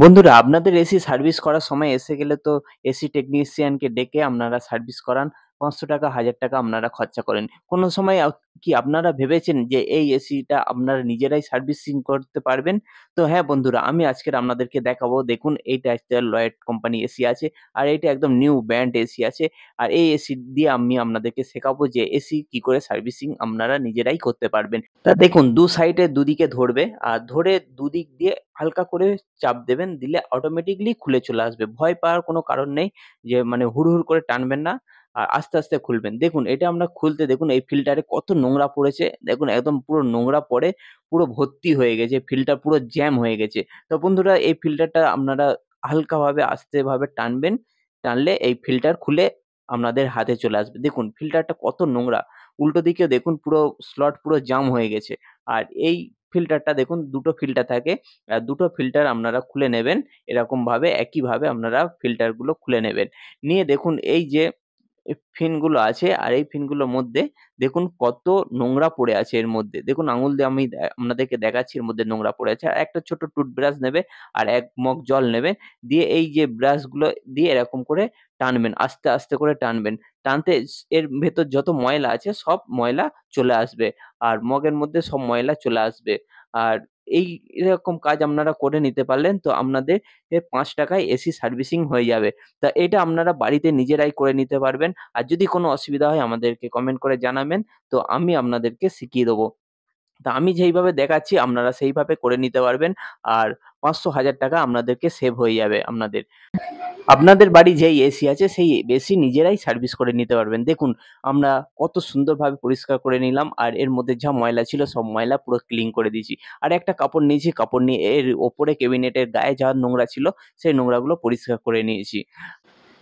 বন্ধুরা আপনাদের AC service করার সময় এসে গেলে তো এসি টেকনিশিয়ানকে ডেকে আপনারা সার্ভিস করান পাঁচশো টাকা হাজার টাকা আপনারা খরচা করেন কোনো সময় কি আপনারা ভেবেছেন যে এই এসিটা আপনারা নিজেরাই সার্ভিসিং করতে পারবেন তো হ্যাঁ বন্ধুরা আমি আজকের আপনাদেরকে দেখাবো দেখুন এইটা লয়েড কোম্পানি এসি আছে আর এইটা একদম নিউ ব্র্যান্ড এসি আছে আর এই এসি দিয়ে আমি আপনাদেরকে শেখাবো যে এসি কি করে সার্ভিসিং আপনারা নিজেরাই করতে পারবেন তা দেখুন দু সাইডে দুদিকে ধরবে আর ধরে দুদিক দিয়ে হালকা করে চাপ দেবেন দিলে অটোমেটিকলি খুলে চলে আসবে ভয় পাওয়ার কোনো কারণ নেই যে মানে হুড় হুড় করে টানবেন না আর আস্তে আস্তে খুলবেন দেখুন এটা আমরা খুলতে দেখুন এই ফিল্টারে কত নোংরা পড়েছে দেখুন একদম পুরো নোংরা পড়ে পুরো ভর্তি হয়ে গেছে ফিল্টার পুরো জ্যাম হয়ে গেছে তো বন্ধুরা এই ফিল্টারটা আপনারা হালকাভাবে আস্তেভাবে টানবেন টানলে এই ফিল্টার খুলে আপনাদের হাতে চলে আসবে দেখুন ফিল্টারটা কত নোংরা উল্টো দিকে দেখুন পুরো স্লট পুরো জাম হয়ে গেছে আর এই ফিল্টারটা দেখুন দুটো ফিল্টার থাকে আর দুটো ফিল্টার আপনারা খুলে নেবেন এরকমভাবে একইভাবে আপনারা ফিল্টারগুলো খুলে নেবেন নিয়ে দেখুন এই যে ফিনগুলো আছে আর এই ফিনগুলোর মধ্যে দেখুন কত নোংরা পড়ে আছে এর মধ্যে দেখুন আঙুল দিয়ে আমি আপনাদেরকে দেখাচ্ছি এর মধ্যে নোংরা পড়ে আছে আর একটা ছোট টুথব্রাশ নেবে আর এক মগ জল নেবে দিয়ে এই যে ব্রাশগুলো দিয়ে এরকম করে টানবেন আস্তে আস্তে করে টানবেন টানতে এর ভেতর যত ময়লা আছে সব ময়লা চলে আসবে আর মগের মধ্যে সব ময়লা চলে আসবে আর এই এরকম কাজ আপনারা করে নিতে পারলেন তো আপনাদের পাঁচ টাকায় এসি সার্ভিসিং হয়ে যাবে তা এটা আপনারা বাড়িতে নিজেরাই করে নিতে পারবেন আর যদি কোনো অসুবিধা হয় আমাদেরকে কমেন্ট করে জানাবেন তো আমি আপনাদেরকে শিখিয়ে দেবো তা আমি যেইভাবে দেখাচ্ছি আপনারা সেইভাবে করে নিতে পারবেন আর পাঁচশো হাজার টাকা আপনাদেরকে সেভ হয়ে যাবে আপনাদের আপনাদের বাড়ি যেই এসি আছে সেই এসি নিজেরাই সার্ভিস করে নিতে পারবেন দেখুন আমরা কত সুন্দরভাবে পরিষ্কার করে নিলাম আর এর মধ্যে যা ময়লা ছিল সব ময়লা পুরো ক্লিন করে দিয়েছি আর একটা কাপড় নিয়েছি কাপড় নিয়ে এর ওপরে ক্যাবিনেটের গায়ে যা নোংরা ছিল সেই নোংরাগুলো পরিষ্কার করে নিয়েছি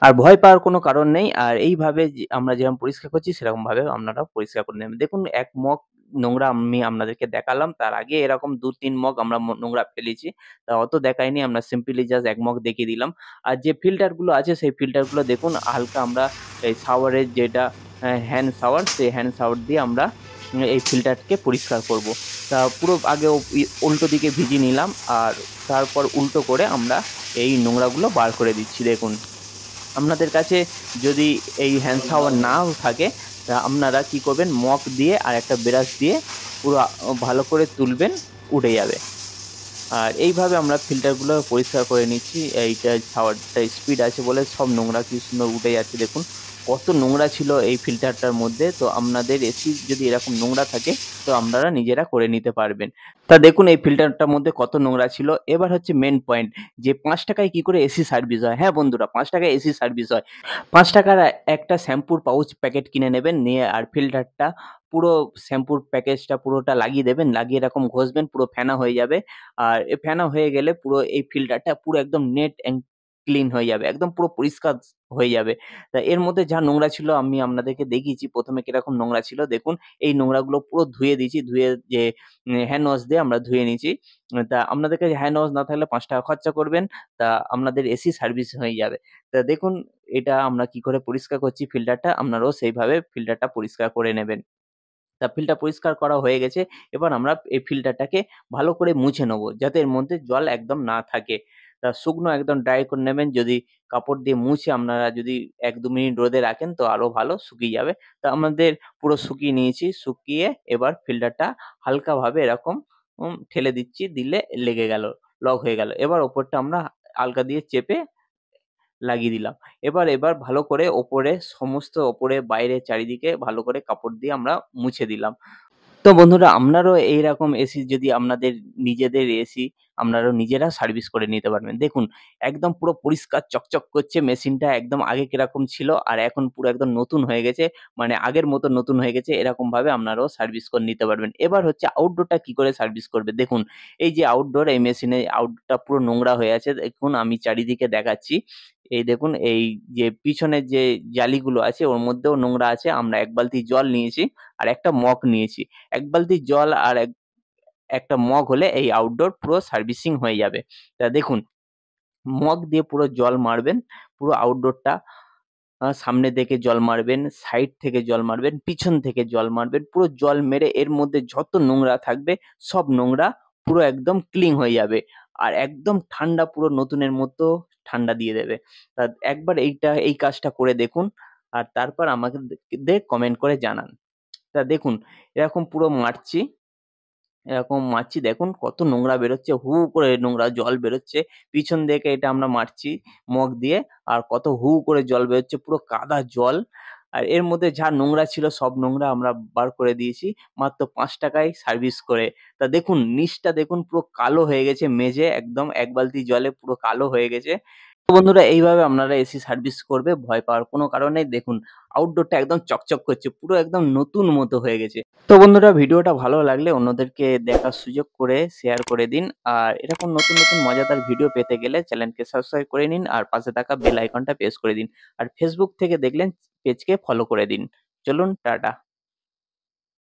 আর ভয় পাওয়ার কোনো কারণ নেই আর এইভাবে আমরা যেরকম পরিষ্কার করছি সেরকমভাবে আপনারাও পরিষ্কার করে নেবেন দেখুন এক মগ নোংরা আমি আপনাদেরকে দেখালাম তার আগে এরকম দু তিন মগ আমরা নোংরা ফেলেছি তা অত দেখাইনি আমরা সিম্পলি জাস্ট এক মগ দেখিয়ে দিলাম আর যে ফিল্টারগুলো আছে সেই ফিল্টারগুলো দেখুন হালকা আমরা এই শাওয়ারের যেটা হ্যান্ড শাওয়ার সেই হ্যান্ড শাওয়ার দিয়ে আমরা এই ফিল্টারকে পরিষ্কার করব। তা পুরো আগে উল্টো দিকে ভিজিয়ে নিলাম আর তারপর উল্টো করে আমরা এই নোংরাগুলো বার করে দিচ্ছি দেখুন আপনাদের কাছে যদি এই হ্যান্ড শাওয়ার নাও থাকে তা আপনারা কি করবেন মগ দিয়ে আর একটা ব্রাশ দিয়ে পুরো ভালো করে তুলবেন উঠে যাবে আর এইভাবে আমরা ফিল্টারগুলো পরিষ্কার করে নিচ্ছি এইটা শাওয়ারটা স্পিড আছে বলে সব নোংরা কি সুন্দর উঠে যাচ্ছে দেখুন কত নোংরা ছিল এই ফিল্টারটার মধ্যে তো আপনাদের এসি যদি এরকম নোংরা থাকে তো আপনারা নিজেরা করে নিতে পারবেন তা দেখুন এই ফিল্টারটার মধ্যে কত নোংরা ছিল এবার হচ্ছে মেন পয়েন্ট যে পাঁচ টাকায় কি করে এসি সার্ভিস হয় হ্যাঁ বন্ধুরা পাঁচ টাকায় এসি সার্ভিস হয় পাঁচ টাকার একটা শ্যাম্পুর পাউচ প্যাকেট কিনে নেবেন নিয়ে আর ফিল্টারটা পুরো শ্যাম্পুর প্যাকেজটা পুরোটা লাগিয়ে দেবেন লাগিয়ে এরকম ঘষবেন পুরো ফেনা হয়ে যাবে আর ফেনা হয়ে গেলে পুরো এই ফিল্টারটা পুরো একদম নেট অ্যান্ড ক্লিন হয়ে যাবে একদম পুরো পরিষ্কার হয়ে যাবে তা এর মধ্যে যা নোংরা ছিল আমি আপনাদেরকে দেখিয়েছি প্রথমে কিরকম নোংরা ছিল দেখুন এই নোংরাগুলো পুরো ধুয়ে দিয়েছি ধুয়ে যে হ্যান্ড ওয়াশ দিয়ে আমরা ধুয়ে নিয়েছি তা আপনাদের কাছে হ্যান্ড ওয়াশ না থাকলে পাঁচ টাকা খরচা করবেন তা আপনাদের এসি সার্ভিস হয়ে যাবে তা দেখুন এটা আমরা কি করে পরিষ্কার করছি ফিল্টারটা আপনারাও সেইভাবে ফিল্টারটা পরিষ্কার করে নেবেন তা ফিল্টার পরিষ্কার করা হয়ে গেছে এবার আমরা এই ফিল্টারটাকে ভালো করে মুছে নেবো যাতে এর মধ্যে জল একদম না থাকে শুকনো একদম ড্রাই করে নেবেন যদি কাপড় দিয়ে মুছে আপনারা যদি এক দু মিনিট রোদে রাখেন তো আরও ভালো শুকিয়ে যাবে তো আমাদের পুরো শুকিয়ে নিয়েছি শুকিয়ে এবার ফিল্টারটা হালকাভাবে এরকম ঠেলে দিচ্ছি দিলে লেগে গেল লক হয়ে গেল এবার ওপরটা আমরা হালকা দিয়ে চেপে লাগিয়ে দিলাম এবার এবার ভালো করে ওপরে সমস্ত ওপরে বাইরে চারিদিকে ভালো করে কাপড় দিয়ে আমরা মুছে দিলাম তো বন্ধুরা আপনারও এইরকম এসি যদি আপনাদের নিজেদের এসি আপনারাও নিজেরা সার্ভিস করে নিতে পারবেন দেখুন একদম পুরো পরিষ্কার চকচক করছে মেশিনটা একদম আগে কীরকম ছিল আর এখন পুরো একদম নতুন হয়ে গেছে মানে আগের মতো নতুন হয়ে গেছে এরকমভাবে আপনারাও সার্ভিস করে নিতে পারবেন এবার হচ্ছে আউটডোরটা কি করে সার্ভিস করবে দেখুন এই যে আউটডোর এই মেশিনে আউটডোরটা পুরো নোংরা হয়ে আছে দেখুন আমি চারিদিকে দেখাচ্ছি এই দেখুন এই যে পিছনের যে জালিগুলো আছে ওর মধ্যেও নোংরা আছে আমরা এক বালতি জল নিয়েছি আর একটা মগ নিয়েছি এক বালতি জল আর এক একটা মগ হলে এই আউটডোর পুরো সার্ভিসিং হয়ে যাবে তা দেখুন মগ দিয়ে পুরো জল মারবেন পুরো আউটডোরটা সামনে থেকে জল মারবেন সাইড থেকে জল মারবেন পিছন থেকে জল মারবেন পুরো জল মেরে এর মধ্যে যত নোংরা থাকবে সব নোংরা পুরো একদম ক্লিন হয়ে যাবে আর একদম ঠান্ডা পুরো নতুনের মতো ঠান্ডা দিয়ে দেবে তা একবার এইটা এই কাজটা করে দেখুন আর তারপর আমাকে কমেন্ট করে জানান তা দেখুন এরকম পুরো মারছি এরকম মারছি দেখুন কত নোংরা বেরোচ্ছে হু করে নোংরা জল বেরোচ্ছে পিছন দিকে এটা আমরা মারছি মগ দিয়ে আর কত হু করে জল বেরোচ্ছে পুরো কাদা জল আর এর মধ্যে যা নোংরা ছিল সব নোংরা আমরা বার করে দিয়েছি মাত্র পাঁচ টাকায় সার্ভিস করে তা দেখুন নিচটা দেখুন পুরো কালো হয়ে গেছে মেঝে একদম এক বালতি জলে পুরো কালো হয়ে গেছে বন্ধুরা এইভাবে আপনারা এসি সার্ভিস করবে ভয় পাওয়ার কোনো কারণে দেখুন আউটডোরটা একদম চকচক করছে পুরো একদম নতুন মতো হয়ে গেছে তো বন্ধুরা ভিডিওটা ভালো লাগলে অন্যদেরকে দেখার সুযোগ করে শেয়ার করে দিন আর এরকম নতুন নতুন মজাদার ভিডিও পেতে গেলে চ্যানেলকে সাবস্ক্রাইব করে নিন আর পাশে থাকা বেল আইকনটা প্রেস করে দিন আর ফেসবুক থেকে দেখলেন পেজকে ফলো করে দিন চলুন টাটা